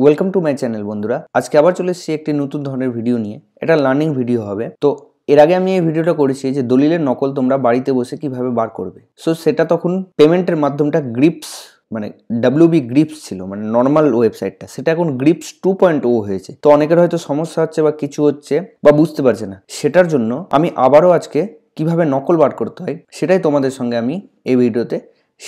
welcome to my channel বন্ধুরা আজকে আবার চলে এসেছি একটি নতুন ধরনের ভিডিও নিয়ে এটা লার্নিং ভিডিও হবে তো এর আগে আমি এই ভিডিওটা করেছি যে দলিলের নকল তোমরা বাড়িতে বসে কিভাবে বার করবে সো সেটা তখন পেমেন্টের মাধ্যমটা গ্রিপস মানে বি গ্রিপস ছিল মানে নর্মাল ওয়েবসাইটটা সেটা এখন গ্রিপস টু পয়েন্ট ও হয়েছে তো অনেকের হয়তো সমস্যা হচ্ছে বা কিছু হচ্ছে বা বুঝতে পারছে না সেটার জন্য আমি আবারও আজকে কিভাবে নকল বার করতে হয় সেটাই তোমাদের সঙ্গে আমি এই ভিডিওতে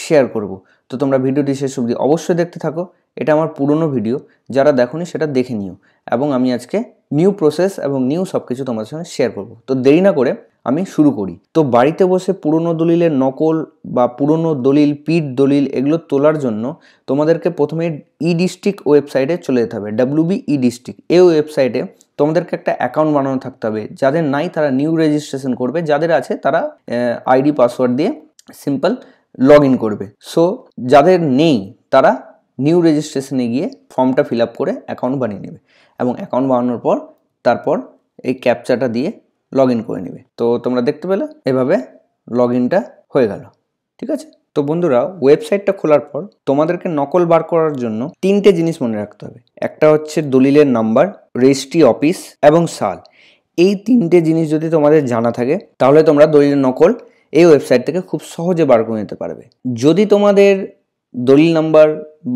শেয়ার করব তো তোমরা ভিডিওটি শেষ অবধি অবশ্যই দেখতে থাকো এটা আমার পুরনো ভিডিও যারা দেখনি সেটা দেখে নিও এবং আমি আজকে নিউ প্রসেস এবং নিউ সব কিছু তোমাদের সঙ্গে শেয়ার করব তো দেরি না করে আমি শুরু করি তো বাড়িতে বসে পুরনো দলিলের নকল বা পুরনো দলিল পিট দলিল এগুলো তোলার জন্য তোমাদেরকে প্রথমে ই ডিস্ট্রিক্ট ওয়েবসাইটে চলে যেতে হবে ডাব্লিউবি ই ডিস্ট্রিক্ট এই ওয়েবসাইটে তোমাদেরকে একটা অ্যাকাউন্ট বানানো থাকতে হবে যাদের নাই তারা নিউ রেজিস্ট্রেশন করবে যাদের আছে তারা আইডি পাসওয়ার্ড দিয়ে সিম্পল লগ ইন করবে সো যাদের নেই তারা নিউ রেজিস্ট্রেশনে গিয়ে ফর্মটা ফিল আপ করে অ্যাকাউন্ট বানিয়ে নেবে এবং অ্যাকাউন্ট বানানোর পর তারপর এই ক্যাপচাটা দিয়ে লগ করে নেবে তো তোমরা দেখতে পেলে এভাবে লগ হয়ে গেল ঠিক আছে তো বন্ধুরা ওয়েবসাইটটা খোলার পর তোমাদেরকে নকল বার করার জন্য তিনটে জিনিস মনে রাখতে হবে একটা হচ্ছে দলিলের নাম্বার রেজিস্ট্রি অফিস এবং সাল এই তিনটে জিনিস যদি তোমাদের জানা থাকে তাহলে তোমরা দলিলের নকল এই ওয়েবসাইট থেকে খুব সহজে বার করে নিতে পারবে যদি তোমাদের দলিল নাম্বার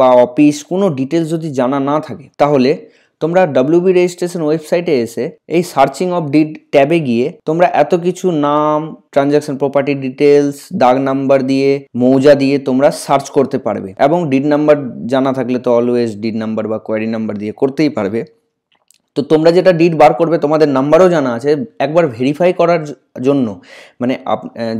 বা অফিস কোনো ডিটেলস যদি জানা না থাকে তাহলে তোমরা ডাব্লিউবি রেজিস্ট্রেশন ওয়েবসাইটে এসে এই সার্চিং অফ ডিড ট্যাবে গিয়ে তোমরা এত কিছু নাম ট্রানজাকশন প্রপার্টি ডিটেলস দাগ নাম্বার দিয়ে মৌজা দিয়ে তোমরা সার্চ করতে পারবে এবং ডিড নাম্বার জানা থাকলে তো অলওয়েজ ডিড নাম্বার বা কোয়ারি নাম্বার দিয়ে করতেই পারবে তো তোমরা যেটা ডিড বার করবে তোমাদের নাম্বারও জানা আছে একবার ভেরিফাই করার জন্য মানে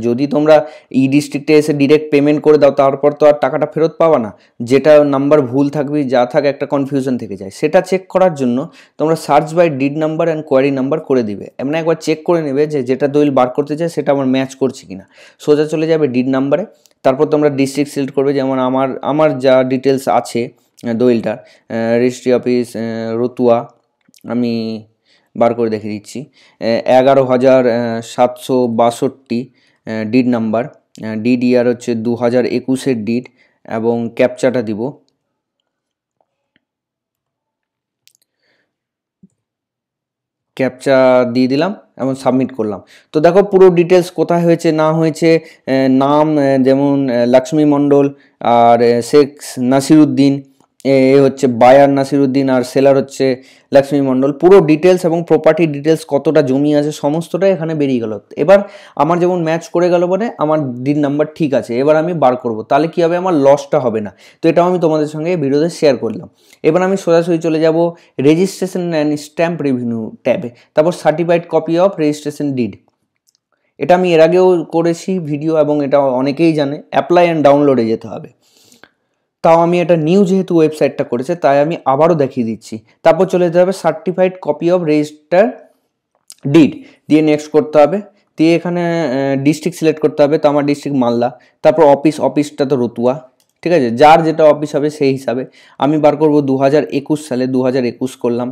যদি তোমরা ই ডিস্ট্রিক্টে এসে ডিরেক্ট পেমেন্ট করে দাও তারপর তো আর টাকাটা ফেরত পাবা না যেটা নাম্বার ভুল থাকবে যা থাকে একটা কনফিউশন থেকে যায় সেটা চেক করার জন্য তোমরা search by deed number and query number করে দিবে এমন মানে একবার চেক করে নেবে যে যেটা দলিল বার করতে চায় সেটা আমার ম্যাচ করছে কি না সোজা চলে যাবে ডিড নাম্বারে তারপর তোমরা ডিস্ট্রিক্ট সিলেক্ট করবে যেমন আমার আমার যা ডিটেলস আছে দোয়েলটার রেজিস্ট্রি অফিস রতুয়া আমি বার করে দেখে দিচ্ছি এগারো হাজার সাতশো বাষট্টি ডিড নাম্বার ডিডিআর হচ্ছে দু হাজার একুশের ডিড এবং ক্যাপচাটা দিব ক্যাপচা দিয়ে দিলাম এবং সাবমিট করলাম তো দেখো পুরো ডিটেলস কোথায় হয়েছে না হয়েছে নাম যেমন লক্ষ্মী মণ্ডল আর শেখ নাসিরুদ্দিন এ হচ্ছে বায়ার নাসিরুদ্দিন আর সেলার হচ্ছে লক্ষ্মী মণ্ডল পুরো ডিটেলস এবং প্রপার্টি ডিটেলস কতটা জমি আছে সমস্তটাই এখানে বেরিয়ে গেল এবার আমার যেমন ম্যাচ করে গেল মানে আমার দিন নাম্বার ঠিক আছে এবার আমি বার করব তাহলে কী হবে আমার লসটা হবে না তো এটাও আমি তোমাদের সঙ্গে ভিডিওতে শেয়ার করলাম এবার আমি সোজাসুজি চলে যাব রেজিস্ট্রেশন অ্যান্ড স্ট্যাম্প রেভিনিউ ট্যাবে তারপর certified copy of registration deed এটা আমি এর আগেও করেছি ভিডিও এবং এটা অনেকেই জানে অ্যাপ্লাই অ্যান্ড ডাউনলোডে যেতে হবে তাও আমি এটা নিউ যেহেতু ওয়েবসাইটটা করেছে তাই আমি আবারও দেখিয়ে দিচ্ছি তারপর চলে যেতে হবে certified copy of register deed দিয়ে নেক্সট করতে হবে দিয়ে এখানে ডিস্ট্রিক্ট সিলেক্ট করতে হবে তো আমার ডিস্ট্রিক্ট মালদা তারপর অফিস অফিসটা তো রতুয়া ঠিক আছে যার যেটা অফিস হবে সেই হিসাবে আমি বার করব দু সালে দু করলাম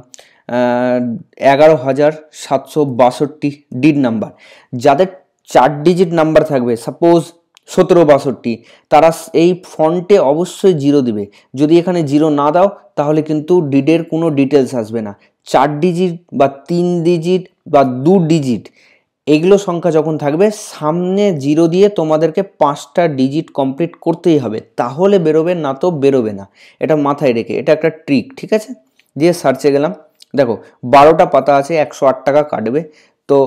এগারো হাজার সাতশো বাষট্টি ডিড নাম্বার যাদের চার ডিজিট নাম্বার থাকবে সাপোজ সতেরো বাষট্টি তারা এই ফন্টে অবশ্যই জিরো দিবে যদি এখানে জিরো না দাও তাহলে কিন্তু ডিডের কোনো ডিটেলস আসবে না চার ডিজিট বা তিন ডিজিট বা দু ডিজিট এগুলো সংখ্যা যখন থাকবে সামনে জিরো দিয়ে তোমাদেরকে পাঁচটা ডিজিট কমপ্লিট করতেই হবে তাহলে বেরোবে না তো বেরোবে না এটা মাথায় রেখে এটা একটা ট্রিক ঠিক আছে দিয়ে সার্চে গেলাম দেখো বারোটা পাতা আছে একশো আট টাকা কাটবে তো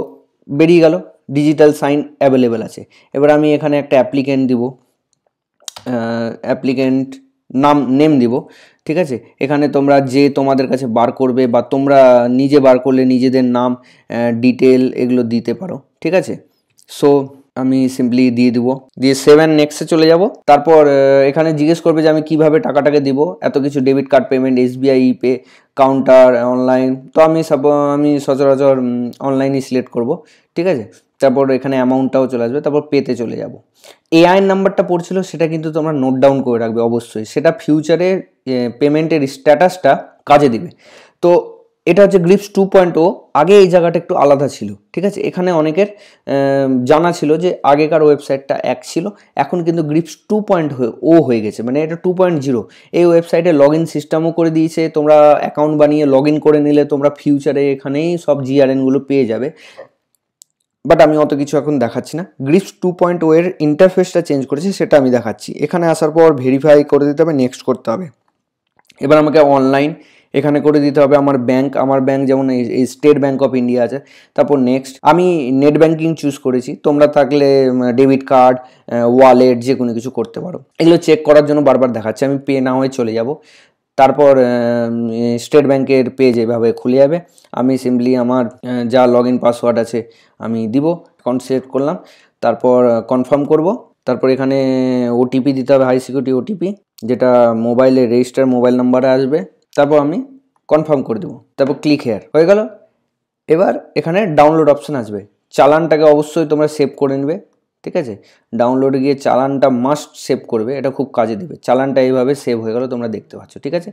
বেরিয়ে গেলো ডিজিটাল সাইন অ্যাভেলেবেল আছে এবার আমি এখানে একটা অ্যাপ্লিকেন্ট দিব অ্যাপ্লিকেন্ট নাম নেম দিব ঠিক আছে এখানে তোমরা যে তোমাদের কাছে বার করবে বা তোমরা নিজে বার করলে নিজেদের নাম ডিটেল এগুলো দিতে পারো ঠিক আছে সো আমি সিম্পলি দিয়ে দিব দিয়ে সেভেন নেক্সটে চলে যাব তারপর এখানে জিজ্ঞেস করবে যে আমি কিভাবে টাকাটাকে দিব এত কিছু debit card payment SBI pay counter online তো আমি সব আমি সচরাচর অনলাইনই সিলেক্ট করব ঠিক আছে তারপর এখানে অ্যামাউন্টটাও চলে আসবে তারপর পেতে চলে যাব এআই নাম্বারটা পড়ছিল সেটা কিন্তু তোমরা নোট ডাউন করে রাখবে অবশ্যই সেটা ফিউচারে পেমেন্টের স্ট্যাটাসটা কাজে দিবে তো এটা হচ্ছে গ্রিপস টু পয়েন্ট ও আগে এই জায়গাটা একটু আলাদা ছিল ঠিক আছে এখানে অনেকের জানা ছিল যে আগেকার ওয়েবসাইটটা এক ছিল এখন কিন্তু গ্রিপস টু পয়েন্ট হয়ে ও হয়ে গেছে মানে এটা টু পয়েন্ট জিরো এই ওয়েবসাইটে লগ ইন সিস্টেমও করে দিয়েছে তোমরা অ্যাকাউন্ট বানিয়ে লগ ইন করে নিলে তোমরা ফিউচারে এখানেই সব জিআরএনগুলো পেয়ে যাবে বাট আমি অত কিছু এখন দেখাচ্ছি না গ্রিপস টু পয়েন্ট ওয়ের ইন্টারফেসটা চেঞ্জ করেছি সেটা আমি দেখাচ্ছি এখানে আসার পর ভেরিফাই করে দিতে হবে নেক্সট করতে হবে এবার আমাকে অনলাইন এখানে করে দিতে হবে আমার ব্যাংক আমার ব্যাংক যেমন এই স্টেট ব্যাঙ্ক অফ ইন্ডিয়া আছে তারপর নেক্সট আমি নেট ব্যাঙ্কিং চুজ করেছি তোমরা থাকলে ডেবিট কার্ড ওয়ালেট যে কোনো কিছু করতে পারো এগুলো চেক করার জন্য বারবার দেখাচ্ছে আমি পে না হয়ে চলে যাব তারপর স্টেট ব্যাংকের পেজ এভাবে খুলে যাবে আমি সিম্পলি আমার যা লগ ইন পাসওয়ার্ড আছে আমি দিব অ্যাকাউন্ট সিলেক্ট করলাম তারপর কনফার্ম করব তারপর এখানে ওটিপি দিতে হবে হাই সিকিউরিটি ওটিপি যেটা মোবাইলে রেজিস্টার মোবাইল নাম্বারে আসবে তারপর আমি কনফার্ম করে দেবো তারপর ক্লিক হেয়ার হয়ে গেল এবার এখানে ডাউনলোড অপশান আসবে চালানটাকে অবশ্যই তোমরা সেভ করে নেবে ঠিক আছে ডাউনলোডে গিয়ে চালানটা মাস্ট সেভ করবে এটা খুব কাজে দিবে চালানটা এইভাবে সেভ হয়ে গেলো তোমরা দেখতে পাচ্ছ ঠিক আছে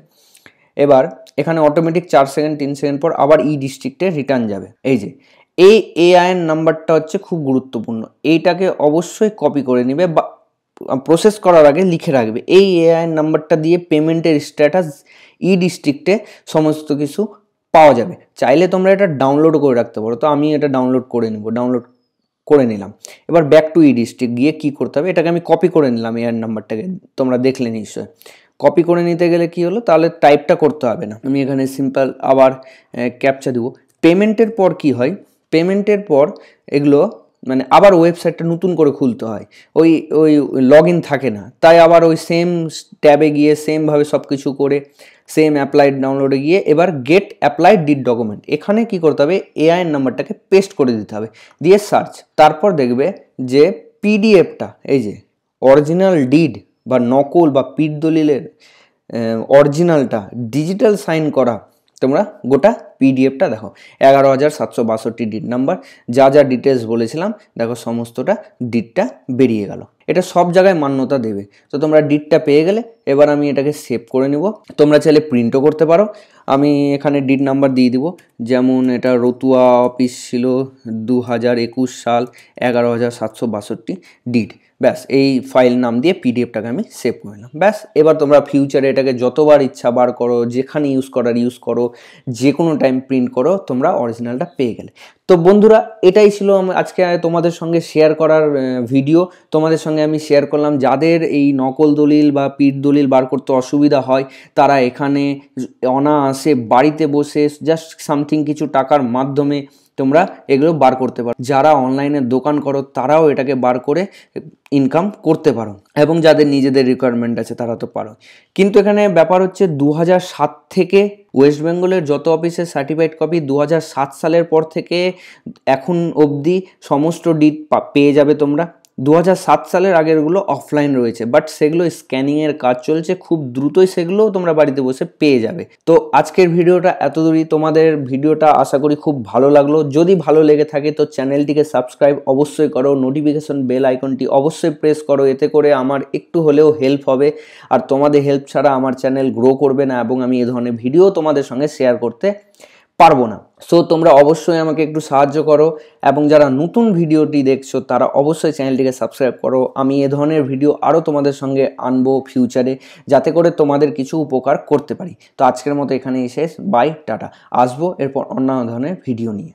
এবার এখানে অটোমেটিক চার সেকেন্ড তিন সেকেন্ড পর আবার ই ডিস্ট্রিক্টে রিটার্ন যাবে এই যে এই এআইএন নাম্বারটা হচ্ছে খুব গুরুত্বপূর্ণ এইটাকে অবশ্যই কপি করে নেবে বা প্রসেস করার আগে লিখে রাখবে এই এআইএন নাম্বারটা দিয়ে পেমেন্টের স্ট্যাটাস ই ডিস্ট্রিক্টে সমস্ত কিছু পাওয়া যাবে চাইলে তোমরা এটা ডাউনলোড করে রাখতে পারো তো আমি এটা ডাউনলোড করে নেব ডাউনলোড করে নিলাম এবার ব্যাক টু ই ডিস্ট্রিক্ট গিয়ে কি করতে হবে এটাকে আমি কপি করে নিলাম এয়ার নাম্বারটাকে তোমরা দেখলে নিশ্চয় কপি করে নিতে গেলে কি হলো তাহলে টাইপটা করতে হবে না আমি এখানে সিম্পল আবার ক্যাপচা দেবো পেমেন্টের পর কি হয় পেমেন্টের পর এগুলো মানে আবার ওয়েবসাইটটা নতুন করে খুলতে হয় ওই ওই লগ থাকে না তাই আবার ওই সেম ট্যাবে গিয়ে সেমভাবে সব কিছু করে সেম অ্যাপ্লাইড ডাউনলোডে গিয়ে এবার গেট অ্যাপ্লাইড ডিড ডকুমেন্ট এখানে কি করতে হবে এআইএন নাম্বারটাকে পেস্ট করে দিতে হবে দিয়ে সার্চ তারপর দেখবে যে পিডিএফটা এই যে অরিজিনাল ডিড বা নকল বা পিট দলিলের অরিজিনালটা ডিজিটাল সাইন করা তোমরা গোটা পিডিএফটা দেখো এগারো হাজার সাতশো বাষট্টি ডিট নাম্বার যা যা ডিটেলস বলেছিলাম দেখো সমস্তটা ডিটটা বেরিয়ে গেলো এটা সব জায়গায় মান্যতা দেবে তো তোমরা ডিটটা পেয়ে গেলে এবার আমি এটাকে সেভ করে নিব তোমরা চাইলে প্রিন্টও করতে পারো আমি এখানে ডিট নাম্বার দিয়ে দিব যেমন এটা রতুয়া অফিস ছিল দু হাজার একুশ সাল এগারো হাজার সাতশো বাষট্টি ডিট ব্যাস এই ফাইল নাম দিয়ে পিডিএফটাকে আমি সেভ করলাম ব্যাস এবার তোমরা ফিউচারে এটাকে যতবার ইচ্ছা বার করো যেখানে ইউজ করার ইউজ করো যে কোনো টাইম প্রিন্ট করো তোমরা অরিজিনালটা পেয়ে গেলে তো বন্ধুরা এটাই ছিল আজকে তোমাদের সঙ্গে শেয়ার করার ভিডিও তোমাদের সঙ্গে আমি শেয়ার করলাম যাদের এই নকল দলিল বা পিঠ দলিল বার করতে অসুবিধা হয় তারা এখানে অনাস মাসে বাড়িতে বসে জাস্ট সামথিং কিছু টাকার মাধ্যমে তোমরা এগুলো বার করতে পারো যারা অনলাইনে দোকান করো তারাও এটাকে বার করে ইনকাম করতে পারো এবং যাদের নিজেদের রিকোয়ারমেন্ট আছে তারা তো পারো কিন্তু এখানে ব্যাপার হচ্ছে দু থেকে ওয়েস্ট বেঙ্গলের যত অফিসের সার্টিফাইড কপি দু সালের পর থেকে এখন অবধি সমস্ত ডিট পেয়ে যাবে তোমরা দু সালের আগেরগুলো অফলাইন রয়েছে বাট সেগুলো স্ক্যানিংয়ের কাজ চলছে খুব দ্রুতই সেগুলো তোমরা বাড়িতে বসে পেয়ে যাবে তো আজকের ভিডিওটা এতদূরই তোমাদের ভিডিওটা আশা করি খুব ভালো লাগলো যদি ভালো লেগে থাকে তো চ্যানেলটিকে সাবস্ক্রাইব অবশ্যই করো নোটিফিকেশন বেল আইকনটি অবশ্যই প্রেস করো এতে করে আমার একটু হলেও হেল্প হবে আর তোমাদের হেল্প ছাড়া আমার চ্যানেল গ্রো করবে না এবং আমি এ ধরনের ভিডিও তোমাদের সঙ্গে শেয়ার করতে পারবো না সো তোমরা অবশ্যই আমাকে একটু সাহায্য করো এবং যারা নতুন ভিডিওটি দেখছো তারা অবশ্যই চ্যানেলটিকে সাবস্ক্রাইব করো আমি এ ধরনের ভিডিও আরও তোমাদের সঙ্গে আনবো ফিউচারে যাতে করে তোমাদের কিছু উপকার করতে পারি তো আজকের মতো এখানেই শেষ বাই টাটা আসবো এরপর অন্যান্য ধরনের ভিডিও নিয়ে